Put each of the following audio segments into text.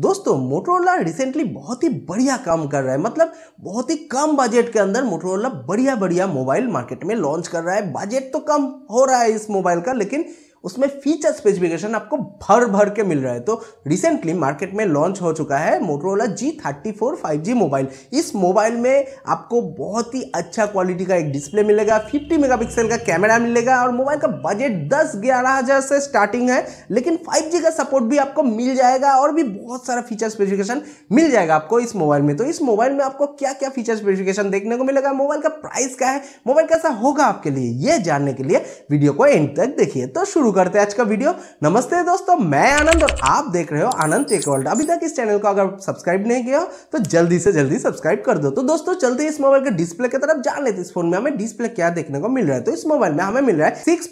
दोस्तों Motorola recently बहुत ही बढ़िया काम कर रहा है मतलब बहुत ही कम बजट के अंदर मोटरोला बढ़िया बढ़िया मोबाइल मार्केट में लॉन्च कर रहा है बजट तो कम हो रहा है इस मोबाइल का लेकिन उसमें फीचर स्पेसिफिकेशन आपको भर भर के मिल रहा है तो रिसेंटली मार्केट में लॉन्च हो चुका है Motorola G thirty four five G mobile इस मोबाइल में आपको बहुत ही अच्छा क्वालिटी का एक डिस्प्ले मिलेगा फिफ्टी मेगापिक्सल का कैमरा मिलेगा और मोबाइल का बजट दस ग्यारह हज़ार से स्टार्टिंग है लेकिन फाइव जी का सपोर्ट भी आपको मिल जाएगा और भी बहुत सारा फीचर स्पेसिफिकेशन मिल जाएगा आपको इस मोबाइल में तो इस मोबाइल में आपको क्या क्या फीचर स्पेसिफिकेशन देखने को मिलेगा मोबाइल का प्राइस क्या है मोबाइल कैसा होगा आपके लिए ये जानने के लिए वीडियो को एंड तक देखिए तो शुरू शुरू करते हैं आज का वीडियो नमस्ते दोस्तों मैं आनंद और आप देख रहे हो आनंद टेक वर्ल्ड अभी तक इस चैनल को अगर सब्सक्राइब नहीं किया तो जल्दी से जल्दी सब्सक्राइब कर दो तो दोस्तों चलते इस मोबाइल के डिस्प्ले की तरफ जान लेते इस फोन में हमें डिस्प्ले क्या देखने को मिल रहा है तो इस मोबाइल में हमें मिल रहा है six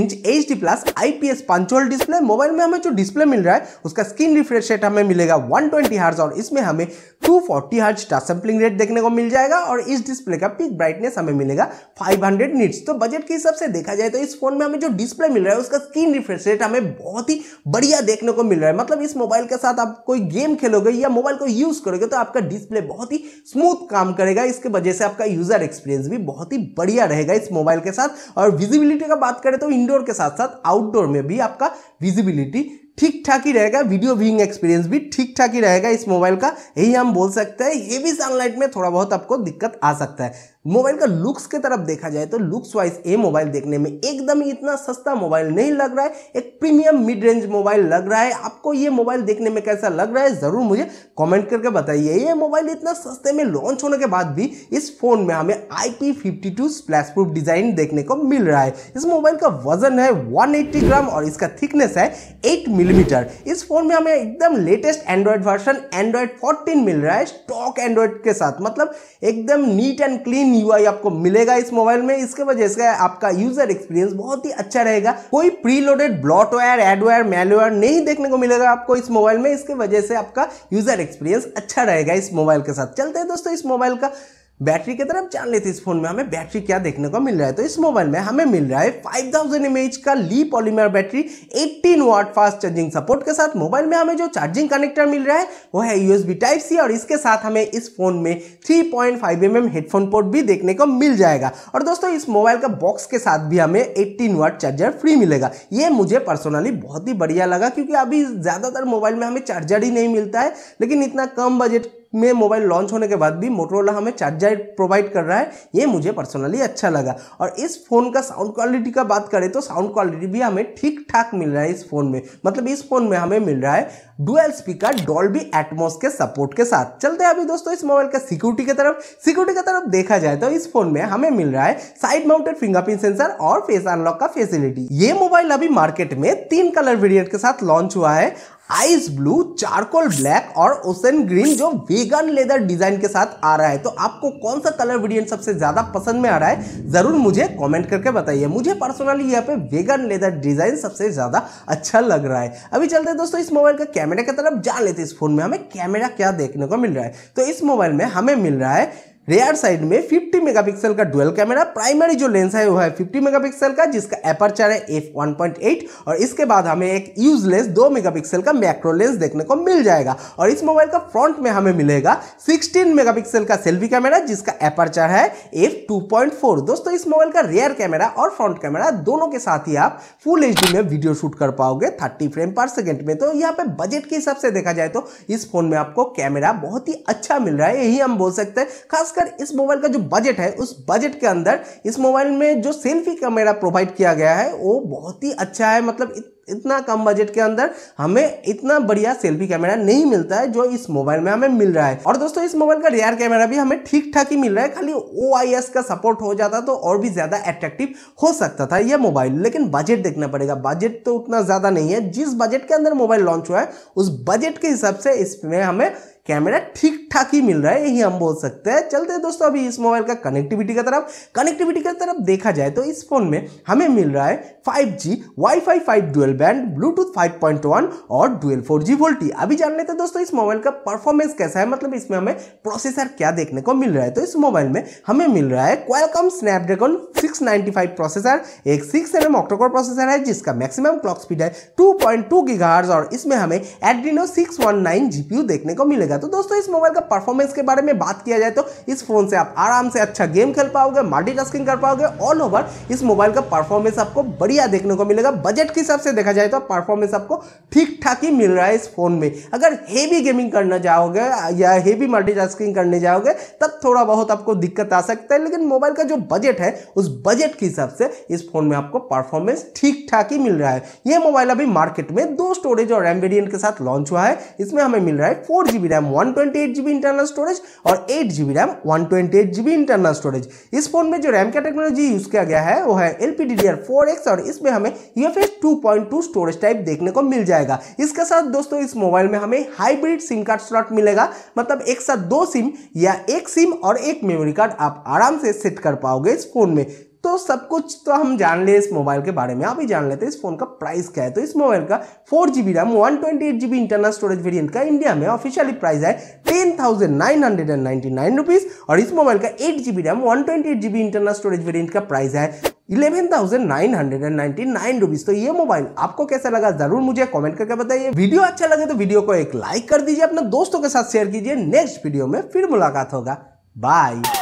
inch H plus IPS punch hole display mobile में हमें जो डिस्प्ले मिल रहा है उसका स्क्रीन रिफ्रेश रेट हमें मिलेगा वन ट्वेंटी और इसमें हमें 240 फोर्टी हर्ज टच सैम्पलिंग रेट देखने को मिल जाएगा और इस डिस्प्ले का पिक ब्राइटनेस हमें मिलेगा 500 हंड्रेड तो बजट के हिसाब से देखा जाए तो इस फोन में हमें जो डिस्प्ले मिल रहा है उस इसका स्क्रीन रिफ्रेश रेट हमें बहुत ही बढ़िया देखने को मिल रहा है मतलब इस मोबाइल के साथ आप कोई गेम खेलोगे या मोबाइल को यूज़ करोगे तो आपका डिस्प्ले बहुत ही स्मूथ काम करेगा इसके वजह से आपका यूज़र एक्सपीरियंस भी बहुत ही बढ़िया रहेगा इस मोबाइल के साथ और विजिबिलिटी का बात करें तो इंडोर के साथ साथ आउटडोर में भी आपका विजिबिलिटी ठीक ठाक ही रहेगा वीडियो व्यूइंग एक्सपीरियंस भी ठीक ठाक ही रहेगा इस मोबाइल का यही हम बोल सकते हैं ये भी सनलाइट में थोड़ा बहुत आपको दिक्कत आ सकता है मोबाइल का लुक्स के तरफ देखा जाए तो लुक्स वाइज ये मोबाइल देखने में एकदम ही इतना सस्ता मोबाइल नहीं लग रहा है एक प्रीमियम मिड रेंज मोबाइल लग रहा है आपको ये मोबाइल देखने में कैसा लग रहा है ज़रूर मुझे कमेंट करके बताइए ये मोबाइल इतना सस्ते में लॉन्च होने के बाद भी इस फ़ोन में हमें I P fifty two splash proof design देखने को मिल रहा है इस मोबाइल का वजन है वन एट्टी ग्राम और इसका थिकनेस है एट मिलीमीटर इस फोन में हमें एकदम लेटेस्ट एंड्रॉयड वर्सन एंड्रॉयड 14 मिल रहा है स्टॉक एंड्रॉयड के साथ मतलब एकदम नीट एंड क्लीन यूआई आपको मिलेगा इस मोबाइल में इसके वजह से आपका यूजर एक्सपीरियंस बहुत ही अच्छा रहेगा कोई pre loaded bloatware adware malware नहीं देखने को मिलेगा आपको इस मोबाइल में इसके वजह से आपका यूजर एक्सपीरियंस अच्छा रहेगा इस मोबाइल के साथ चलते हैं दोस्तों इस मोबाइल का बैटरी की तरफ जान लेते इस फोन में हमें बैटरी क्या देखने को मिल रहा है तो इस मोबाइल में हमें मिल रहा है 5000 थाउजेंड का li polymer battery 18 watt fast charging support के साथ मोबाइल में हमें जो चार्जिंग कनेक्टर मिल रहा है वो है यूएसबी टाइप सी और इसके साथ हमें इस फोन में 3.5 पॉइंट हेडफोन पोर्ट भी देखने को मिल जाएगा और दोस्तों इस मोबाइल का बॉक्स के साथ भी हमें एट्टीन वाट चार्जर फ्री मिलेगा ये मुझे पर्सनली बहुत ही बढ़िया लगा क्योंकि अभी ज़्यादातर मोबाइल में हमें चार्जर ही नहीं मिलता है लेकिन इतना कम बजट में मोबाइल लॉन्च होने के बाद भी मोटरोला हमें चार्जर प्रोवाइड कर रहा है ये मुझे पर्सनली अच्छा लगा और इस फ़ोन का साउंड क्वालिटी का बात करें तो साउंड क्वालिटी भी हमें ठीक ठाक मिल रहा है इस फ़ोन में मतलब इस फ़ोन में हमें मिल रहा है डुअल स्पीकर डॉल्बी एटमोस के सपोर्ट के साथ चलते हैं अभी दोस्तों इस मोबाइल का सिक्योरिटी की तरफ सिक्योरिटी की तरफ देखा जाए तो इस फोन में हमें मिल रहा है साइड माउंटेड फिंगरप्रिंट सेंसर और फेस अनलॉक का फैसिलिटी ये मोबाइल अभी मार्केट में तीन कलर वेरियंट के साथ लॉन्च हुआ है आइस ब्लू चारकोल ब्लैक और ओसन ग्रीन जो वेगन लेदर डिजाइन के साथ आ रहा है तो आपको कौन सा कलर वेरिएंट सबसे ज्यादा पसंद में आ रहा है जरूर मुझे कमेंट करके बताइए मुझे पर्सनली यहाँ पे वेगन लेदर डिजाइन सबसे ज्यादा अच्छा लग रहा है अभी चलते हैं दोस्तों इस मोबाइल का कैमरा की तरफ जान लेते इस फोन में हमें कैमरा क्या देखने को मिल रहा है तो इस मोबाइल में हमें मिल रहा है रेयर साइड में 50 मेगापिक्सल का डुअल कैमरा प्राइमरी जो लेंस है वो है 50 मेगापिक्सल का जिसका एपरचर है एफ वन और इसके बाद हमें एक यूजलेस 2 मेगापिक्सल का मैक्रो लेंस देखने को मिल जाएगा और इस मोबाइल का फ्रंट में हमें मिलेगा 16 मेगापिक्सल का सेल्फी कैमरा जिसका एपरचर है एफ 2.4 दोस्तों इस मोबाइल का रेयर कैमरा और फ्रंट कैमरा दोनों के साथ ही आप फुल एच में वीडियो शूट कर पाओगे थर्टी फ्रेम पर सेकेंड में तो यहाँ पे बजट के हिसाब से देखा जाए तो इस फोन में आपको कैमरा बहुत ही अच्छा मिल रहा है यही हम बोल सकते हैं खासकर खासकर इस मोबाइल का जो बजट है उस बजट के अंदर इस मोबाइल में जो सेल्फी कैमरा प्रोवाइड किया गया है वो बहुत ही अच्छा है मतलब इतना कम बजट के अंदर हमें इतना बढ़िया सेल्फी कैमरा नहीं मिलता है जो इस मोबाइल में हमें मिल रहा है और दोस्तों इस मोबाइल का रियर कैमरा भी हमें ठीक ठाक ही मिल रहा है खाली ओ का सपोर्ट हो जाता तो और भी ज़्यादा अट्रैक्टिव हो सकता था यह मोबाइल लेकिन बजट देखना पड़ेगा बजट तो उतना ज़्यादा नहीं है जिस बजट के अंदर मोबाइल लॉन्च हुआ है उस बजट के हिसाब से इसमें हमें कैमरा ठीक ठाक ही मिल रहा है यही हम बोल सकते हैं चलते हैं दोस्तों अभी इस मोबाइल का कनेक्टिविटी का तरफ कनेक्टिविटी की तरफ देखा जाए तो इस फोन में हमें मिल रहा है 5G, Wi-Fi 5 dual band Bluetooth 5.1 और डुअल 4G वोल्टी अभी जान लेते हैं दोस्तों इस मोबाइल का परफॉर्मेंस कैसा है मतलब इसमें हमें प्रोसेसर क्या देखने को मिल रहा है तो इस मोबाइल में हमें मिल रहा है क्वालकम स्नैपड्रैगन सिक्स प्रोसेसर एक सिक्स एम ऑक्टोकोर प्रोसेसर है जिसका मैक्सिमम क्लॉक स्पीड है टू पॉइंट और इसमें हमें एड्रीनो 619 जीपीयू देखने को मिलेगा मिलेगा तो दोस्तों इस मोबाइल का परफॉर्मेंस के बारे में बात किया जाए तो इस फोन से आप आराम से अच्छा गेम खेल पाओगे मल्टी कर पाओगे ऑल ओवर इस मोबाइल का परफॉर्मेंस आपको बढ़िया देखने को मिलेगा बजट के हिसाब से देखा जाए तो परफॉर्मेंस आपको ठीक ठाक ही मिल रहा है इस फोन में अगर हेवी गेमिंग करना चाहोगे या हेवी मल्टी करने जाओगे तब थोड़ा बहुत आपको दिक्कत आ सकता है लेकिन मोबाइल का जो बजट है उस बजट के हिसाब से इस फोन में आपको परफॉर्मेंस ठीक ठाक ही मिल रहा है यह मोबाइल अभी मार्केट में दो स्टोरेज और रैम वेरिएंट के साथ लॉन्च हुआ है इसमें हमें मिल रहा है four GB RAM one twenty internal storage और eight GB RAM one twenty internal storage इस फोन में जो रैम का टेक्नोलॉजी यूज किया गया है वो है एल पी और इसमें हमें यूएफएस 2.2 स्टोरेज टाइप देखने को मिल जाएगा इसके साथ दोस्तों इस मोबाइल में हमें हाइब्रिड सिम कार्ड स्लॉट मिलेगा मतलब एक साथ दो सिम या एक सिम और एक मेमोरी कार्ड आप आराम से सेट कर पाओगे इस फोन में तो सब कुछ तो हम जान ले इस मोबाइल के बारे में आप ही जान लेते हैं इस फोन का प्राइस क्या है तो इस मोबाइल का four GB RAM one twenty eight GB internal storage variant का इंडिया में ऑफिशियली प्राइस है ten thousand nine hundred and ninety nine rupees और इस मोबाइल का eight GB RAM one twenty eight GB internal storage variant का price है eleven thousand nine hundred and ninety nine rupees तो ये mobile आपको कैसा लगा जरूर मुझे कमेंट करके बताइए वीडियो अच्छा लगे तो वीडियो को एक लाइक कर दीजिए अपने दोस्तों के साथ शेयर कीजिए नेक्स्ट वीडियो में फिर मुलाकात होगा बाय